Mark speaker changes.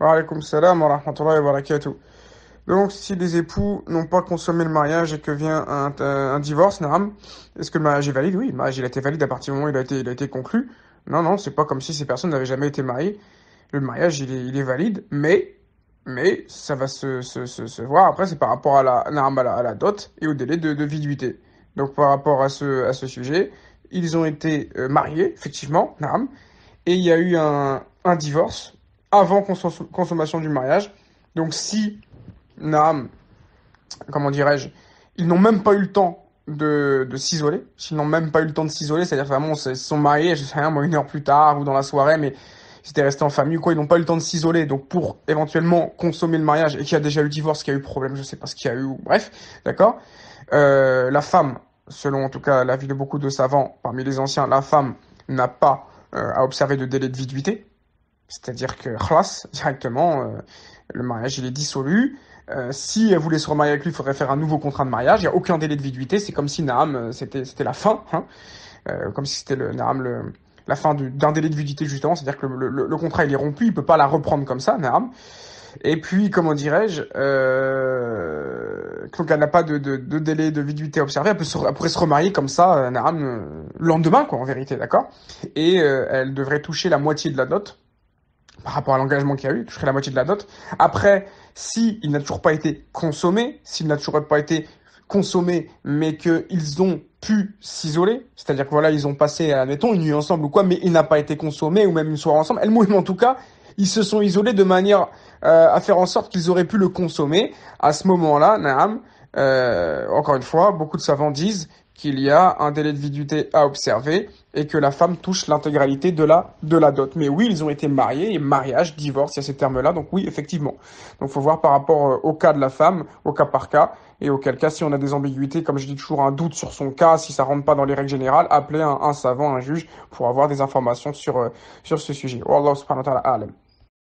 Speaker 1: Wa salam wa wa Donc, si les époux n'ont pas consommé le mariage et que vient un, un divorce, Naam, est-ce que le mariage est valide Oui, le mariage il a été valide à partir du moment où il a été, il a été conclu. Non, non, c'est pas comme si ces personnes n'avaient jamais été mariées. Le mariage, il est, valide, mais, mais ça va se, se, voir. Après, c'est par rapport à la, à à la dot et au délai de, de viduité. Donc, par rapport à ce, à ce sujet, ils ont été euh, mariés, effectivement, et il y a eu un, un divorce avant consommation du mariage. Donc si Naam, comment dirais-je, ils n'ont même pas eu le temps de, s'isoler, s'ils n'ont même pas eu le temps de s'isoler, c'est-à-dire vraiment, ils se sont mariés, je sais rien, une heure plus tard ou dans la soirée, mais ils étaient restés en famille ou quoi, ils n'ont pas eu le temps de s'isoler, donc pour éventuellement consommer le mariage et qu'il y a déjà eu divorce, qu'il y a eu problème, je ne sais pas ce qu'il y a eu, bref, d'accord euh, La femme, selon en tout cas l'avis de beaucoup de savants parmi les anciens, la femme n'a pas euh, à observer de délai de viduité, c'est-à-dire que, khlas, directement, euh, le mariage, il est dissolu. Euh, si elle voulait se remarier avec lui, il faudrait faire un nouveau contrat de mariage. Il n'y a aucun délai de viduité. C'est comme si Naam, euh, c'était la fin. Hein comme si c'était le Naam, le, la fin d'un délai de viduité, justement. C'est-à-dire que le, contrat, il est rompu. Il ne peut pas la reprendre comme ça, Naam. Et puis, comment dirais-je, euh, donc elle n'a pas de, de, délai de viduité observé. Elle, peut se, pourrait se remarier comme ça, Naam, le lendemain, quoi, en vérité, d'accord Et elle devrait toucher la moitié de la note par rapport à l'engagement qu'il y a eu, ferai la moitié de la dot. Après, si il n'a toujours pas été consommé, s'il n'a toujours pas été consommé, mais qu'ils ont pu s'isoler, c'est-à-dire que voilà, ils ont passé, admettons, une nuit ensemble ou quoi, mais il n'a pas été consommé, ou même une soirée ensemble, elle mouille en tout cas, ils se sont isolés de manière euh, à faire en sorte qu'ils auraient pu le consommer. À ce moment-là, Naam, euh, encore une fois, beaucoup de savants disent qu'il y a un délai de viduité à observer et que la femme touche l'intégralité de la, de la dot. Mais oui, ils ont été mariés, et mariage, divorce, il y a ces termes-là, donc oui, effectivement. Donc faut voir par rapport euh, au cas de la femme, au cas par cas, et auquel cas, si on a des ambiguïtés, comme je dis toujours, un doute sur son cas, si ça rentre pas dans les règles générales, appelez un, savant, un juge, pour avoir des informations sur, euh, sur ce sujet. Wallah subhanahu wa ta'ala